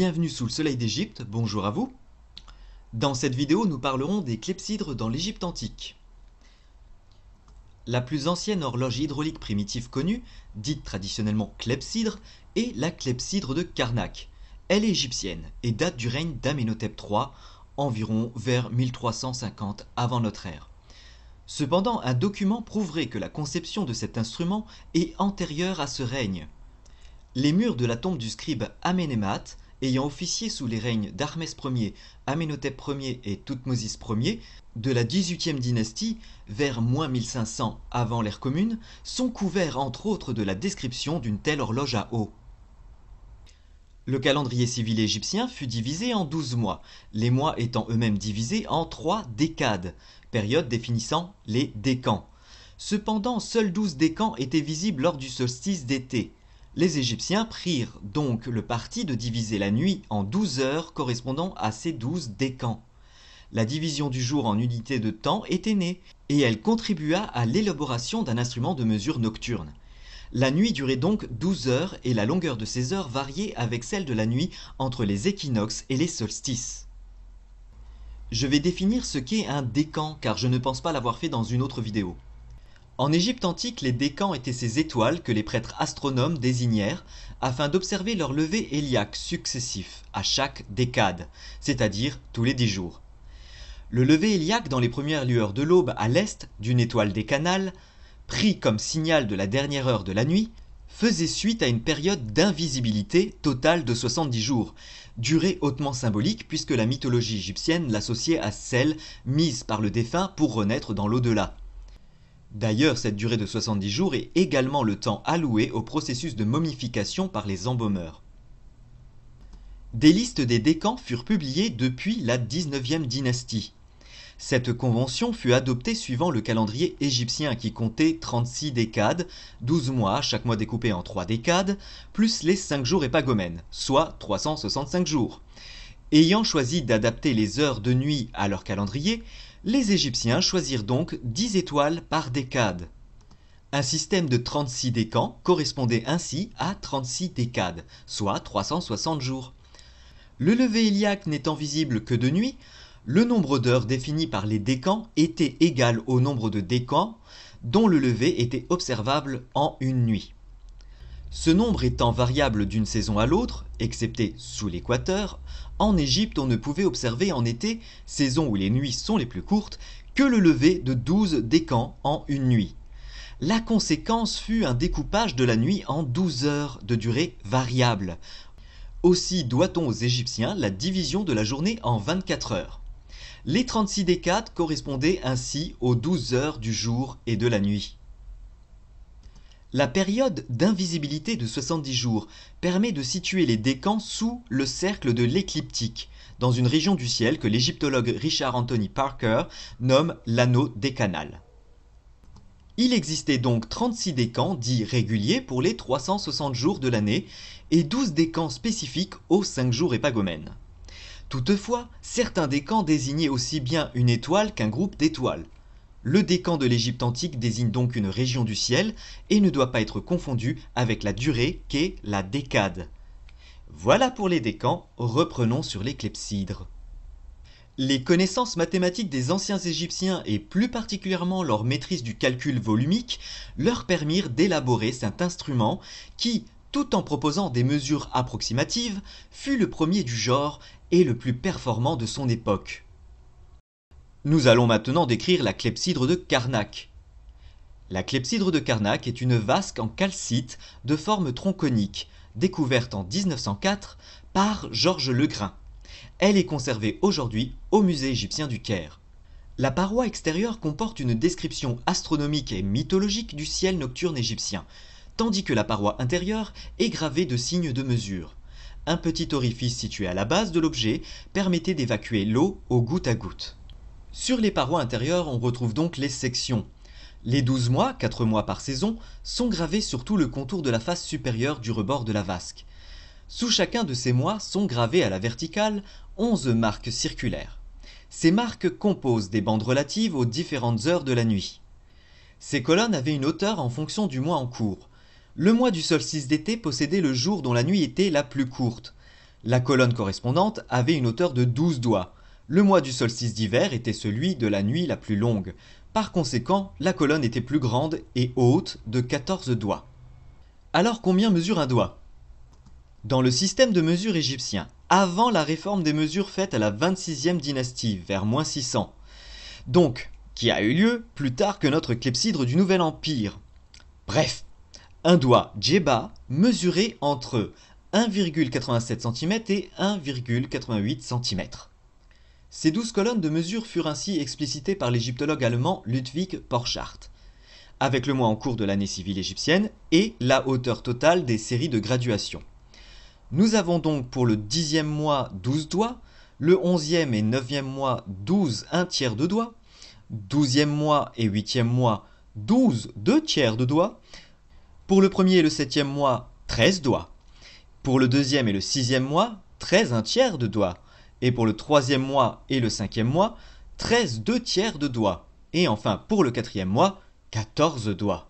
Bienvenue sous le soleil d'Égypte, bonjour à vous. Dans cette vidéo, nous parlerons des clepsydres dans l'Égypte antique. La plus ancienne horloge hydraulique primitive connue, dite traditionnellement clepsydre, est la clepsydre de Karnak. Elle est égyptienne et date du règne d'Amenhotep III, environ vers 1350 avant notre ère. Cependant, un document prouverait que la conception de cet instrument est antérieure à ce règne. Les murs de la tombe du scribe Amenemhat ayant officié sous les règnes d'Armès Ier, Amenhotep Ier et Thoutmosis Ier, de la 18e dynastie vers moins 1500 avant l'ère commune, sont couverts entre autres de la description d'une telle horloge à eau. Le calendrier civil égyptien fut divisé en 12 mois, les mois étant eux-mêmes divisés en trois décades, période définissant les décans. Cependant, seuls 12 décans étaient visibles lors du solstice d'été. Les Égyptiens prirent donc le parti de diviser la nuit en douze heures correspondant à ces douze décans. La division du jour en unités de temps était née, et elle contribua à l'élaboration d'un instrument de mesure nocturne. La nuit durait donc 12 heures et la longueur de ces heures variait avec celle de la nuit entre les équinoxes et les solstices. Je vais définir ce qu'est un décan car je ne pense pas l'avoir fait dans une autre vidéo. En Égypte antique, les décans étaient ces étoiles que les prêtres astronomes désignèrent afin d'observer leur lever héliac successif à chaque décade, c'est-à-dire tous les dix jours. Le lever héliac dans les premières lueurs de l'aube à l'est d'une étoile des décanale, pris comme signal de la dernière heure de la nuit, faisait suite à une période d'invisibilité totale de 70 jours, durée hautement symbolique puisque la mythologie égyptienne l'associait à celle mise par le défunt pour renaître dans l'au-delà. D'ailleurs, cette durée de 70 jours est également le temps alloué au processus de momification par les embaumeurs. Des listes des décans furent publiées depuis la 19e dynastie. Cette convention fut adoptée suivant le calendrier égyptien qui comptait 36 décades, 12 mois, chaque mois découpé en 3 décades, plus les 5 jours épagomènes, soit 365 jours. Ayant choisi d'adapter les heures de nuit à leur calendrier, les Égyptiens choisirent donc 10 étoiles par décade. Un système de 36 décans correspondait ainsi à 36 décades, soit 360 jours. Le lever iliaque n'étant visible que de nuit, le nombre d'heures défini par les décans était égal au nombre de décans dont le lever était observable en une nuit. Ce nombre étant variable d'une saison à l'autre, excepté sous l'équateur, en Égypte, on ne pouvait observer en été, saison où les nuits sont les plus courtes, que le lever de 12 décans en une nuit. La conséquence fut un découpage de la nuit en 12 heures de durée variable. Aussi doit-on aux Égyptiens la division de la journée en 24 heures. Les 36 décades correspondaient ainsi aux 12 heures du jour et de la nuit. La période d'invisibilité de 70 jours permet de situer les décans sous le cercle de l'écliptique, dans une région du ciel que l'égyptologue Richard Anthony Parker nomme l'anneau décanal. Il existait donc 36 décans dits réguliers pour les 360 jours de l'année et 12 décans spécifiques aux 5 jours épagomènes. Toutefois, certains décans désignaient aussi bien une étoile qu'un groupe d'étoiles, le décan de l'Égypte antique désigne donc une région du ciel et ne doit pas être confondu avec la durée qu'est la décade. Voilà pour les décans, reprenons sur les Les connaissances mathématiques des anciens Égyptiens et plus particulièrement leur maîtrise du calcul volumique leur permirent d'élaborer cet instrument qui, tout en proposant des mesures approximatives, fut le premier du genre et le plus performant de son époque. Nous allons maintenant décrire la clepsydre de Karnak. La clepsydre de Karnak est une vasque en calcite de forme tronconique, découverte en 1904 par Georges Legrain. Elle est conservée aujourd'hui au musée égyptien du Caire. La paroi extérieure comporte une description astronomique et mythologique du ciel nocturne égyptien, tandis que la paroi intérieure est gravée de signes de mesure. Un petit orifice situé à la base de l'objet permettait d'évacuer l'eau au goutte à goutte. Sur les parois intérieures, on retrouve donc les sections. Les 12 mois, 4 mois par saison, sont gravés sur tout le contour de la face supérieure du rebord de la vasque. Sous chacun de ces mois sont gravés à la verticale 11 marques circulaires. Ces marques composent des bandes relatives aux différentes heures de la nuit. Ces colonnes avaient une hauteur en fonction du mois en cours. Le mois du solstice d'été possédait le jour dont la nuit était la plus courte. La colonne correspondante avait une hauteur de 12 doigts, le mois du solstice d'hiver était celui de la nuit la plus longue. Par conséquent, la colonne était plus grande et haute de 14 doigts. Alors combien mesure un doigt Dans le système de mesure égyptien, avant la réforme des mesures faites à la 26e dynastie, vers moins 600, donc qui a eu lieu plus tard que notre clepsydre du Nouvel Empire. Bref, un doigt djeba mesurait entre 1,87 cm et 1,88 cm. Ces douze colonnes de mesure furent ainsi explicitées par l'égyptologue allemand Ludwig Porchart, avec le mois en cours de l'année civile égyptienne et la hauteur totale des séries de graduation. Nous avons donc pour le dixième mois 12 doigts, le onzième et neuvième mois 12 un tiers de doigts, douzième mois et huitième mois 12 deux tiers de doigts, pour le premier et le septième mois 13 doigts, pour le deuxième et le sixième mois 13 un tiers de doigts, et pour le troisième mois et le cinquième mois, 13 deux tiers de doigts, et enfin pour le quatrième mois, 14 doigts.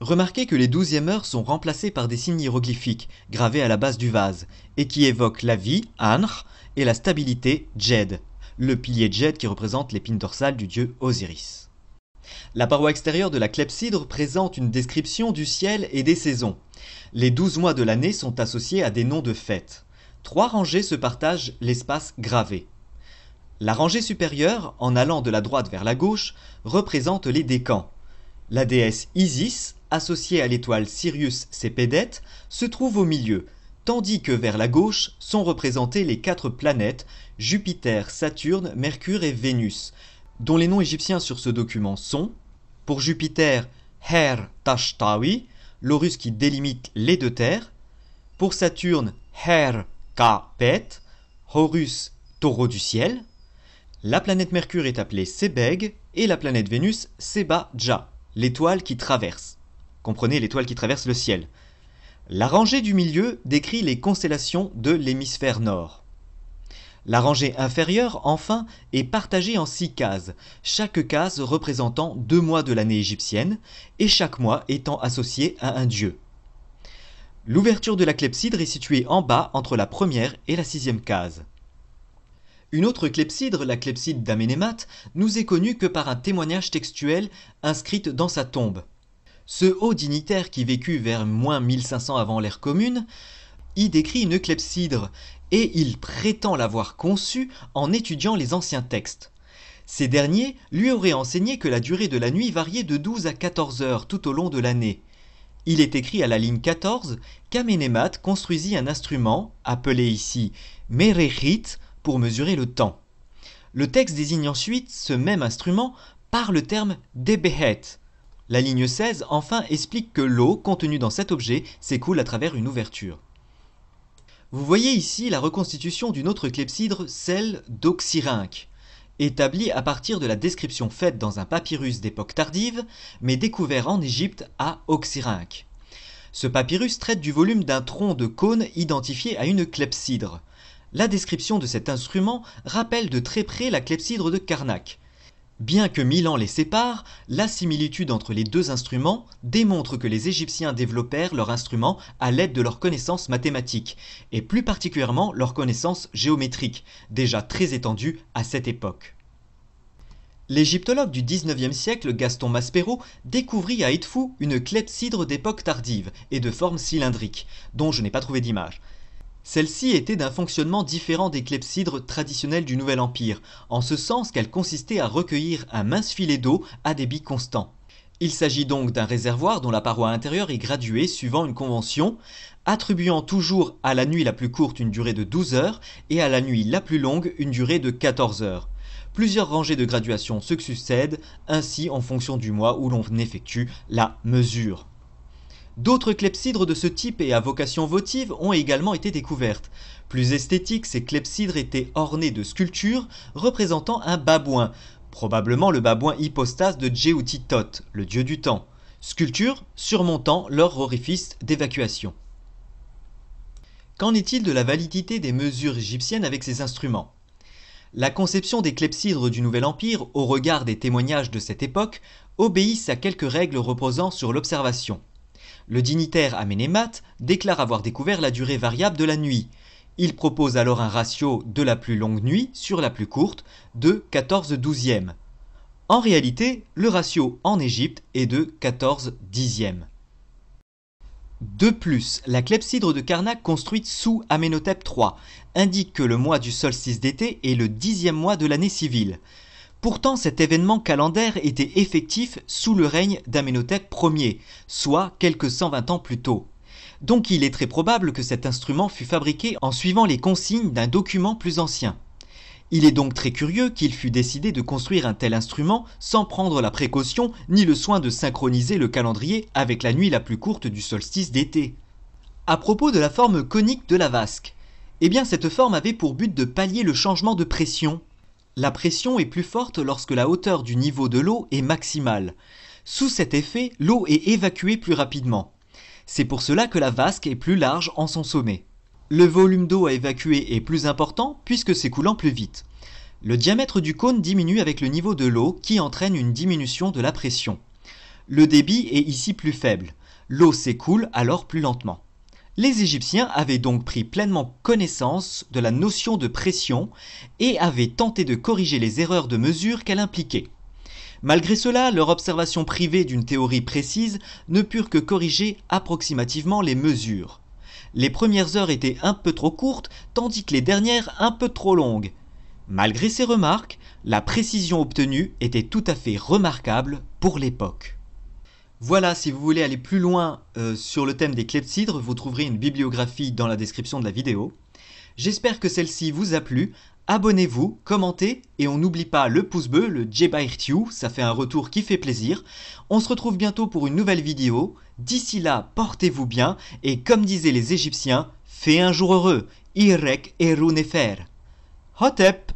Remarquez que les douzièmes heures sont remplacées par des signes hiéroglyphiques gravés à la base du vase, et qui évoquent la vie, Anr, et la stabilité, Jed, le pilier Jed qui représente l'épine dorsale du dieu Osiris. La paroi extérieure de la clepsydre présente une description du ciel et des saisons. Les douze mois de l'année sont associés à des noms de fêtes. Trois rangées se partagent l'espace gravé. La rangée supérieure, en allant de la droite vers la gauche, représente les décans. La déesse Isis, associée à l'étoile Sirius Cepedet, se trouve au milieu, tandis que vers la gauche sont représentées les quatre planètes Jupiter, Saturne, Mercure et Vénus, dont les noms égyptiens sur ce document sont, pour Jupiter, Her Tashtawi, l'orus qui délimite les deux terres, pour Saturne, Her ka Horus, taureau du ciel. La planète Mercure est appelée Sebeg et la planète Vénus Seba-Ja, l'étoile qui traverse. Comprenez l'étoile qui traverse le ciel. La rangée du milieu décrit les constellations de l'hémisphère nord. La rangée inférieure, enfin, est partagée en six cases, chaque case représentant deux mois de l'année égyptienne, et chaque mois étant associé à un dieu. L'ouverture de la clepsydre est située en bas entre la première et la sixième case. Une autre clepsydre, la clepsydre d'aménémate nous est connue que par un témoignage textuel inscrit dans sa tombe. Ce haut dignitaire qui vécut vers moins 1500 avant l'ère commune y décrit une clepsydre et il prétend l'avoir conçue en étudiant les anciens textes. Ces derniers lui auraient enseigné que la durée de la nuit variait de 12 à 14 heures tout au long de l'année il est écrit à la ligne 14 qu'Amenemat construisit un instrument, appelé ici merechit, pour mesurer le temps. Le texte désigne ensuite ce même instrument par le terme debehet. La ligne 16 enfin explique que l'eau contenue dans cet objet s'écoule à travers une ouverture. Vous voyez ici la reconstitution d'une autre clepsydre, celle d'Oxyrhynque établi à partir de la description faite dans un papyrus d'époque tardive, mais découvert en Égypte à Oxyrhynque. Ce papyrus traite du volume d'un tronc de cône identifié à une clepsydre. La description de cet instrument rappelle de très près la clepsydre de Karnak, Bien que Milan ans les séparent, la similitude entre les deux instruments démontre que les Égyptiens développèrent leur instrument à l'aide de leurs connaissances mathématiques, et plus particulièrement leurs connaissances géométriques, déjà très étendues à cette époque. L'égyptologue du 19e siècle Gaston Maspero découvrit à Edfou une clepsydre d'époque tardive et de forme cylindrique, dont je n'ai pas trouvé d'image. Celle-ci était d'un fonctionnement différent des clepsydres traditionnels du Nouvel Empire, en ce sens qu'elle consistait à recueillir un mince filet d'eau à débit constant. Il s'agit donc d'un réservoir dont la paroi intérieure est graduée suivant une convention, attribuant toujours à la nuit la plus courte une durée de 12 heures et à la nuit la plus longue une durée de 14 heures. Plusieurs rangées de graduation se succèdent ainsi en fonction du mois où l'on effectue la mesure. D'autres clepsydres de ce type et à vocation votive ont également été découvertes. Plus esthétiques, ces clepsydres étaient ornés de sculptures représentant un babouin, probablement le babouin hypostase de Djéouti le dieu du temps, sculptures surmontant leur orifice d'évacuation. Qu'en est-il de la validité des mesures égyptiennes avec ces instruments La conception des clepsydres du Nouvel Empire, au regard des témoignages de cette époque, obéissent à quelques règles reposant sur l'observation. Le dignitaire Amenemhat déclare avoir découvert la durée variable de la nuit. Il propose alors un ratio de la plus longue nuit sur la plus courte de 14 douzièmes. En réalité, le ratio en Égypte est de 14 dixièmes. De plus, la clepsydre de Karnak construite sous Amenhotep III indique que le mois du solstice d'été est le dixième mois de l'année civile. Pourtant, cet événement calendaire était effectif sous le règne d'Amenhotep Ier, soit quelques 120 ans plus tôt. Donc il est très probable que cet instrument fut fabriqué en suivant les consignes d'un document plus ancien. Il est donc très curieux qu'il fût décidé de construire un tel instrument sans prendre la précaution ni le soin de synchroniser le calendrier avec la nuit la plus courte du solstice d'été. À propos de la forme conique de la vasque, eh bien cette forme avait pour but de pallier le changement de pression la pression est plus forte lorsque la hauteur du niveau de l'eau est maximale. Sous cet effet, l'eau est évacuée plus rapidement. C'est pour cela que la vasque est plus large en son sommet. Le volume d'eau à évacuer est plus important puisque s'écoulant plus vite. Le diamètre du cône diminue avec le niveau de l'eau qui entraîne une diminution de la pression. Le débit est ici plus faible. L'eau s'écoule alors plus lentement. Les Égyptiens avaient donc pris pleinement connaissance de la notion de pression et avaient tenté de corriger les erreurs de mesure qu'elle impliquait. Malgré cela, leur observation privée d'une théorie précise ne purent que corriger approximativement les mesures. Les premières heures étaient un peu trop courtes, tandis que les dernières un peu trop longues. Malgré ces remarques, la précision obtenue était tout à fait remarquable pour l'époque. Voilà, si vous voulez aller plus loin euh, sur le thème des clepsydres, vous trouverez une bibliographie dans la description de la vidéo. J'espère que celle-ci vous a plu. Abonnez-vous, commentez et on n'oublie pas le pouce bleu, le you, ça fait un retour qui fait plaisir. On se retrouve bientôt pour une nouvelle vidéo. D'ici là, portez-vous bien et comme disaient les Égyptiens, fais un jour heureux. Irek Erunefer. Hotep